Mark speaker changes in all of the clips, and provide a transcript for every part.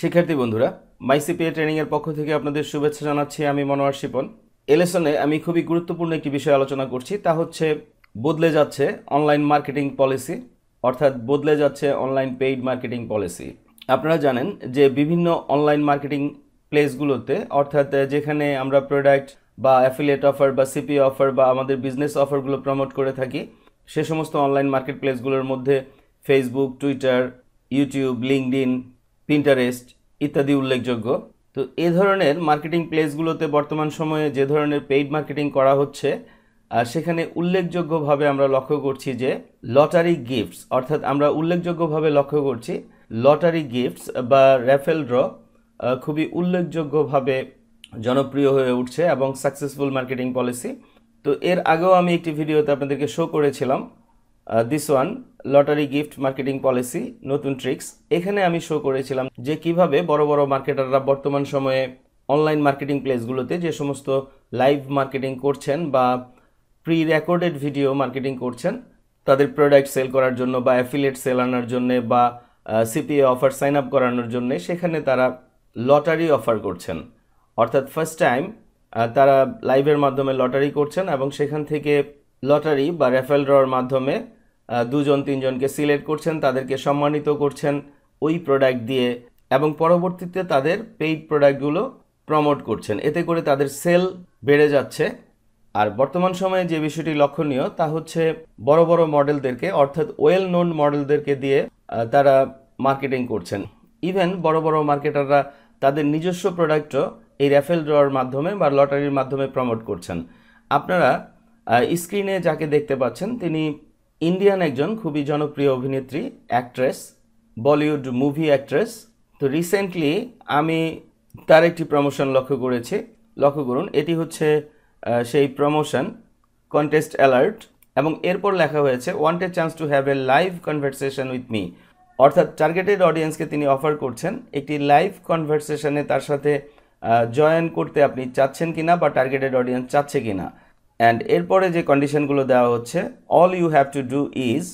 Speaker 1: শিক্ষার্থী বন্ধুরা মাইসিপিএ ট্রেনিংয়ের পক্ষ থেকে আপনাদের শুভেচ্ছা জানাচ্ছি আমি মনোয়ার শিপন এ লেসনে আমি খুবই গুরুত্বপূর্ণ একটি বিষয় আলোচনা করছি তা হচ্ছে বদলে যাচ্ছে অনলাইন মার্কেটিং পলিসি অর্থাৎ বদলে যাচ্ছে অনলাইন পেইড মার্কেটিং পলিসি আপনারা জানেন যে বিভিন্ন অনলাইন মার্কেটিং প্লেসগুলোতে অর্থাৎ যেখানে আমরা প্রোডাক্ট বা অ্যাফিলিয়েট অফার বা সিপি অফার বা আমাদের বিজনেস অফারগুলো প্রমোট করে থাকি সে সমস্ত অনলাইন মার্কেট প্লেসগুলোর মধ্যে Facebook Twitter YouTube LinkedIn Pinterest ইত্যাদি উল্লেখযোগ্য তো এ ধরনের মার্কেটিং প্লেসগুলোতে বর্তমান সময়ে যে ধরনের পেইড মার্কেটিং করা হচ্ছে সেখানে উল্লেখযোগ্যভাবে আমরা লক্ষ্য করছি যে লটারি গিফটস অর্থাৎ আমরা উল্লেখযোগ্যভাবে লক্ষ্য করছি লটারি গিফটস বা র্যাফেল ড্র খুবই উল্লেখযোগ্যভাবে জনপ্রিয় হয়ে উঠছে এবং সাকসেসফুল মার্কেটিং পলিসি তো এর আগেও আমি একটি ভিডিওতে আপনাদেরকে শো করেছিলাম this one lottery gift marketing policy নতুন ট্রিক্স এখানে আমি শো করেছিলাম যে কিভাবে বড় বড় মার্কেটাররা বর্তমান সময়ে অনলাইন মার্কেটিং প্লেসগুলোতে যে সমস্ত লাইভ মার্কেটিং করছেন বা প্রি রেকর্ডেড ভিডিও মার্কেটিং করছেন তাদের প্রোডাক্ট সেল করার জন্য বা অ্যাফিলেট সেল আনার জন্যে বা সিপিএ অফার সাইন আপ করানোর জন্যে সেখানে তারা লটারি অফার করছেন অর্থাৎ ফার্স্ট টাইম তারা লাইভের মাধ্যমে লটারি করছেন এবং সেখান থেকে লটারি বা রেফেল ড্রর মাধ্যমে দুজন তিনজনকে সিলেক্ট করছেন তাদেরকে সম্মানিত করছেন ওই প্রোডাক্ট দিয়ে এবং পরবর্তীতে তাদের পেইড প্রোডাক্টগুলো প্রমোট করছেন এতে করে তাদের সেল বেড়ে যাচ্ছে আর বর্তমান সময়ে যে বিষয়টি লক্ষণীয় তা হচ্ছে বড় বড় মডেলদেরকে অর্থাৎ ওয়েল নোন মডেলদেরকে দিয়ে তারা মার্কেটিং করছেন ইভেন বড় বড় মার্কেটাররা তাদের নিজস্ব প্রোডাক্টও এই র্যাফেল ড্রয়ার মাধ্যমে বা লটারির মাধ্যমে প্রমোট করছেন আপনারা স্ক্রিনে যাকে দেখতে পাচ্ছেন তিনি ইন্ডিয়ান একজন খুবই জনপ্রিয় অভিনেত্রী অ্যাক্ট্রেস বলিউড মুভি অ্যাক্ট্রেস তো রিসেন্টলি আমি তার একটি প্রমোশন লক্ষ্য করেছি লক্ষ্য করুন এটি হচ্ছে সেই প্রমোশন কন্টেস্ট অ্যালার্ট এবং এরপর লেখা হয়েছে wanted chance to have a live conversation with me অর্থাৎ টার্গেটেড অডিয়েন্সকে তিনি অফার করছেন একটি লাইভ কনভার্সেশনে তার সাথে জয়েন করতে আপনি চাচ্ছেন কিনা বা টার্গেটেড অডিয়েন্স চাচ্ছে কিনা অ্যান্ড এরপরে যে কন্ডিশনগুলো দেওয়া হচ্ছে all you have to do is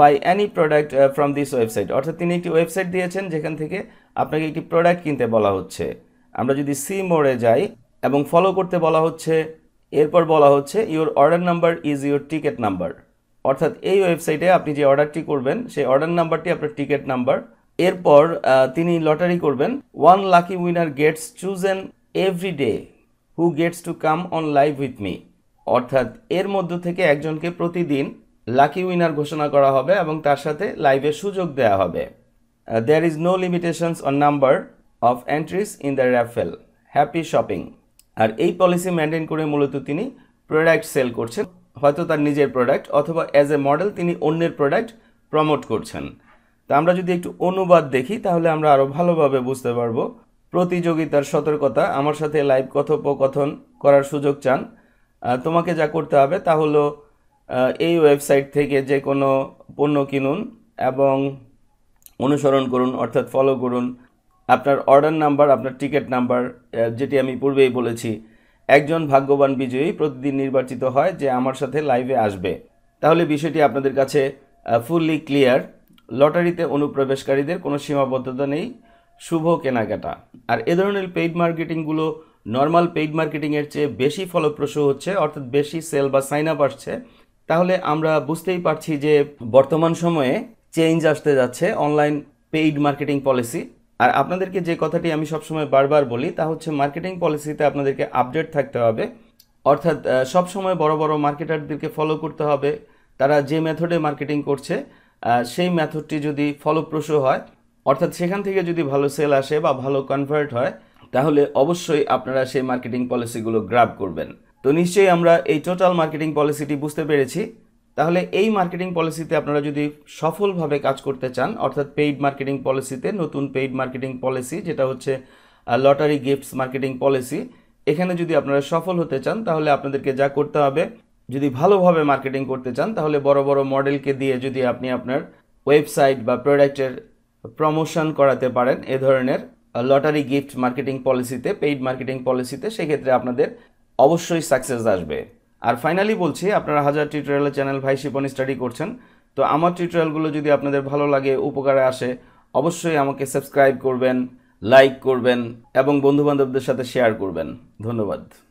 Speaker 1: buy any product from this website অর্থাৎ তিনি একটি ওয়েবসাইট দিয়েছেন যেখান থেকে আপনাকে একটি প্রোডাক্ট কিনতে বলা হচ্ছে আমরা যদি সি মোড়ে যাই এবং ফলো করতে বলা হচ্ছে এরপর বলা হচ্ছে your order number is your ticket number অর্থাৎ এই ওয়েবসাইটে আপনি যে অর্ডারটি করবেন সেই অর্ডার নাম্বারটি আপনার টিকিট নাম্বার এরপর uh, তিনি লটারি করবেন one lucky winner gets chosen every day who gets to come on live with me অর্থাৎ এর মধ্য থেকে একজনকে প্রতিদিন লাকি উইনার ঘোষণা করা হবে এবং তার সাথে লাইভে সুযোগ দেওয়া হবে there is no limitations on number of entries in the raffle happy shopping আর এই পলিসি মেনটেন করে মূলত তিনি প্রোডাক্ট সেল করছেন হয়তো তার নিজের প্রোডাক্ট অথবা অ্যাজ এ মডেল তিনি অন্যের প্রোডাক্ট প্রমোট করছেন তো আমরা যদি একটু অনুবাদ দেখি তাহলে আমরা আরও ভালোভাবে বুঝতে পারবো প্রতিযোগিতার সতর্কতা আমার সাথে লাইভ কথোপকথন করার সুযোগ চান তোমাকে যা করতে হবে তা হলো এই ওয়েবসাইট থেকে যে কোনো পণ্য কিনুন এবং অনুসরণ করুন অর্থাৎ ফলো করুন আপনার অর্ডার নাম্বার আপনার টিকিট নাম্বার যেটি আমি পূর্বেই বলেছি একজন ভাগ্যবান বিজয়ী প্রতিদিন নির্বাচিত হয় যে আমার সাথে লাইভে আসবে তাহলে বিষয়টি আপনাদের কাছে ফুললি ক্লিয়ার লটারিতে অনুপ্রবেশকারীদের কোনো সীমাবদ্ধতা নেই শুভ কেনাকাটা আর এ ধরনের পেইড মার্কেটিংগুলো নর্মাল পেইড মার্কেটিংয়ের চেয়ে বেশি ফলপ্রসূ হচ্ছে অর্থাৎ বেশি সেল বা সাইন আপ আসছে তাহলে আমরা বুঝতেই পারছি যে বর্তমান সময়ে চেঞ্জ আসতে যাচ্ছে অনলাইন পেইড মার্কেটিং পলিসি আর আপনাদেরকে যে কথাটি আমি সবসময় বারবার বলি তা হচ্ছে মার্কেটিং পলিসিতে আপনাদেরকে আপডেট থাকতে হবে অর্থাৎ সবসময় বড় বড় মার্কেটারদেরকে ফলো করতে হবে তারা যে মেথডে মার্কেটিং করছে সেই মেথডটি যদি ফলপ্রসূ হয় অর্থাৎ সেখান থেকে যদি ভালো সেল আসে বা ভালো কনভার্ট হয় তাহলে অবশ্যই আপনারা সেই মার্কেটিং পলিসিগুলো গ্রাব করবেন তো নিশ্চয়ই আমরা এই টোটাল মার্কেটিং পলিসিটি বুঝতে পেরেছি তাহলে এই মার্কেটিং পলিসিতে আপনারা যদি সফলভাবে কাজ করতে চান অর্থাৎ পেইড মার্কেটিং পলিসিতে নতুন পেইড মার্কেটিং পলিসি যেটা হচ্ছে লটারি গিফটস মার্কেটিং পলিসি এখানে যদি আপনারা সফল হতে চান তাহলে আপনাদেরকে যা করতে হবে যদি ভালোভাবে মার্কেটিং করতে চান তাহলে বড় বড় মডেলকে দিয়ে যদি আপনি আপনার ওয়েবসাইট বা প্রোডাক্টের প্রমোশন করাতে পারেন এ ধরনের লটারি গিফট মার্কেটিং পলিসিতে পেইড মার্কেটিং পলিসিতে সেক্ষেত্রে আপনাদের অবশ্যই সাকসেস আসবে আর ফাইনালি বলছি আপনারা হাজার টিউটোরিয়ালের চ্যানেল ভাই শিপন স্টাডি করছেন তো আমার টিউটোরিয়ালগুলো যদি আপনাদের ভালো লাগে উপকারে আসে অবশ্যই আমাকে সাবস্ক্রাইব করবেন লাইক করবেন এবং বন্ধুবান্ধবদের সাথে শেয়ার করবেন ধন্যবাদ